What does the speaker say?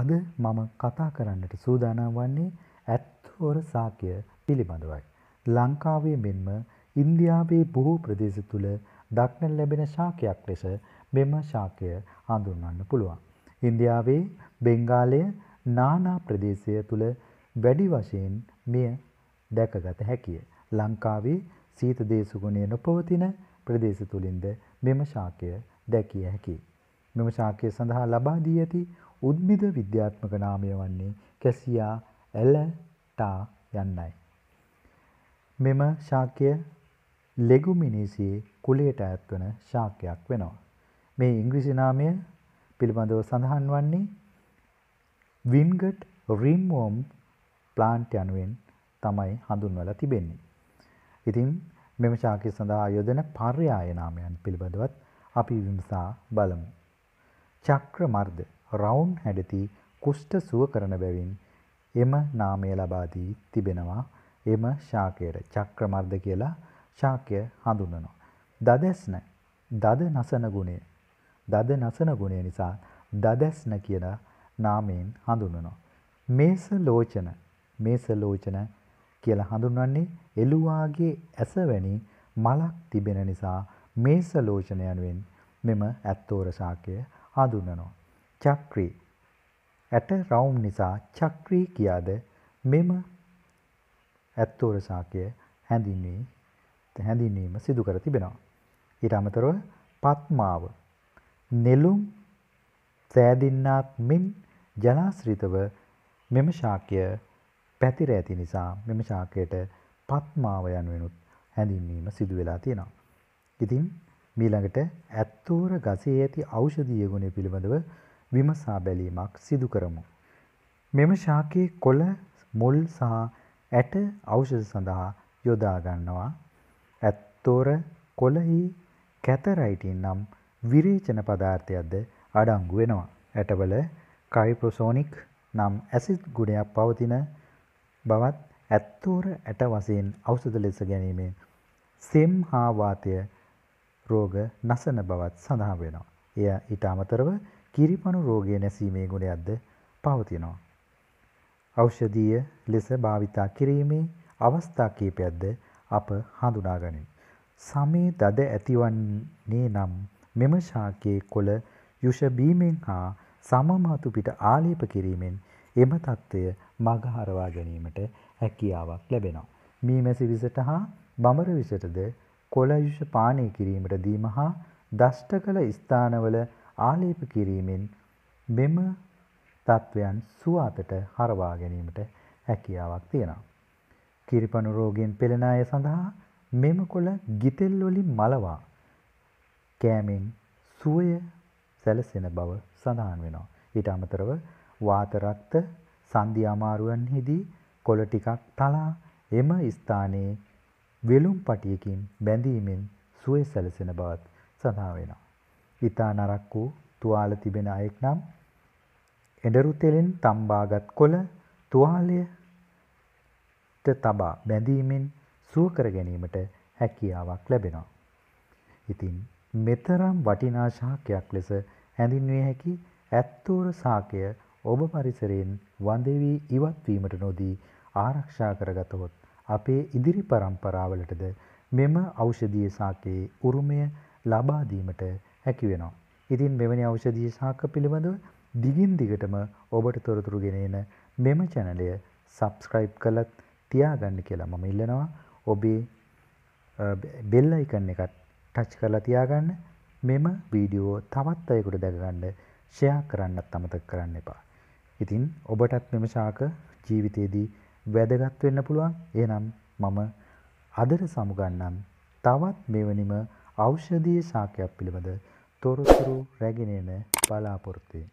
අද මම කතා කරන්නට සූදානම් වන්නේ ඇත්හෝර සාකය පිළිබඳවයි. ලංකාවේ මෙන්ම ඉන්දියාවේ බොහෝ ප්‍රදේශ තුළ දක්න ලැබෙන ශාකයක් ලෙස මෙම ශාකය හඳුන්වන්න පුළුවන්. ඉන්දියාවේ බෙංගාලය නානා ප්‍රදේශය තුළ වැඩි වශයෙන් මෙය දැකගත හැකිය. ලංකාවේ සීත දේශගුණය නොපවතින ප්‍රදේශ තුළින්ද මෙම ශාකය දැකිය හැකි. මෙම ශාකය සඳහා ලබාදී ඇති උද්භිද විද්‍යාත්මක නාමය වන්නේ කැසියා ඇලටා යන්නයි. මෙම ශාකය ලෙගුමිනිසියේ කුලයට ඇත්වන ශාකයක් වෙනවා. මේ ඉංග්‍රිසි නාමය පිළිබඳව සඳහන් වන්නේ වින්ගට් රිම්වෝම් ප්ලාන්ට් යනුවෙන් තමයි හඳුන්වල තිබෙන්නේ. ඉතින් මෙම ශාකය සඳහා යොදන පර්යාය නාමයන් පිළිබඳවත් අපි විමසා බලමු. චක්‍රමර්ද රවුන් හැඩති කුෂ්ට සුව කරන බැවින් එම නාමය ලබා දී තිබෙනවා. එම ශාකයට චක්‍රමර්ධ කියලා ශාකය හඳුන්වනවා. දදැස්න දද නසන ගුණය. දද නසන ගුණය නිසා දදැස්න කියන නාමයෙන් හඳුන්වනවා. මේස ලෝචන මේස ලෝචන කියලා හඳුන්වන්නේ එළුවාගේ ඇස වැනි මලක් තිබෙන නිසා මේස ලෝචන යනුවෙන් මෙම ඇත්තෝර ශාකය හඳුන්වනවා. චක්‍රී. ඇට රවුම් නිසා චක්‍රී කියාද මෙම ඇත්තෝර සාකය හැඳින්වේ හැඳින්වීම සිදු කර තිබෙනවා. ඊට අමතරව පත්මාව නෙලුම් සෑදින්නාක් මින් ජනාශ්‍රිතව මෙම ශාකය පැතිර ඇති නිසා මෙම ශාකයට පත්මාව යනුවෙනුත් හැඳින්වීම සිදු වෙලා තියෙනවා. ඉතින් මීළඟට ඇත්තෝර ගසේ ඇති ඖෂධීය ගුණය පිළිබඳව විමසා බැලීමක් සිදු කරමු. මෙම ශාකයේ කොළ, මුල් සහ ඇට ඖෂධ සඳහා යොදා ගන්නවා. ඇත්තොර කොළෙහි කැතරයිටින් නම් විරේචන පදාර්ථයක්ද අඩංගු වෙනවා. ඇටවල කයිප්‍රොසෝනික් නම් ඇසිඩ් ගුණයක් පවතින බවත් ඇත්තෝර ඇට වශයෙන් ඖෂධ ලෙස ගැනීමෙන් සෙම් හා වාතය රෝග නසන බවත් සඳහන් වෙනවා. එය ඊට අමතරව කිරිපණු රෝගය නැසීමේ ගුණයක්ද පවතිනවා. ඖෂධීය ලෙස භාවිතා කිරීමේ අවස්ථා කීපයක්ද අප හඳුනාගනින්. සමේ දද ඇතිවන්නේ නම් මෙම ශාකයේ කොළ යුෂ බීමෙන් හා සමමතු පිට ආලේප කිරීමෙන් එම తত্ত্বය මගහරවා ගැනීමට හැකියාවක් ලැබෙනවා. මී මැසි විසට හා බඹර විසටද කොළ යුෂ පානය කිරීමට දීම හා දෂ්ට කළ ස්ථානවල ආලේප කිරීමෙන් මෙම තත්වයන් සුවාතට හරවා ගැනීමට හැකියාවක් තියෙනවා. කිරිපණු රෝගයෙන් පෙළෙන අය සඳහා මෙම කොළ ගිතෙල් වලින් මලවා කෑමෙන් සුවය සැලසෙන බව සඳහන් වෙනවා. ඊට අමතරව වාත රක්ත සන්ධි අමාරුවන්හිදී කොළ ටිකක් තලා එම ස්ථානයේ වෙලුම් පටියකින් බැඳීමෙන් සුවය සැලසෙන බවත් සඳහන් වෙනවා. ඉතා නරක් වූ තුවාල තිබෙන අයෙක් නම් එඩරු තෙලින් තම්බාගත් කොළ තුවාලයට තබා බැඳීමෙන් සුවකර ගැනීමට හැකියාවක් ලැබෙනවා. ඉතින් මෙතරම් වටිනා ශාකයක් ලෙස හැඳින්විය හැකි ඇත්තෝර සාකය ඔබ පරිසරයෙන් වඳවී ඉවත්වීමට නොදී ආරක්ෂා කරගතහොත් අපේ ඉදිරි පරම්පරාවලටද මෙම ඖෂධීය සාකයේ උරුමය ලබාදීමට හැකි වෙනවා. ඉතින් මෙවැනි ඖෂධීය සාක පිළිබඳව දිගින් දිගටම ඔබට තොරතුරු ගෙනෙන මෙම channel එක subscribe කරලත් තියාගන්න කියලා මම ඉල්ලනවා. ඔබේ bell icon එකත් touch කරලා තියාගන්න. මෙම වීඩියෝ තවත් අයෙකුට දැකගන්න ෂෙයා කරන්නත් අමතක කරන්න එපා. ඉතින් ඔබටත් මෙම ශාක ජීවිතයේදී වැදගත් වෙන්න පුළුවන්. එහෙනම් මම අදට සමුගන්නම් තවත් මෙවැනිම ඖෂධීය ශාකයක් පිළිබඳ තොරතුරු රැගෙන එන බලාපොරොත්තුවෙන්.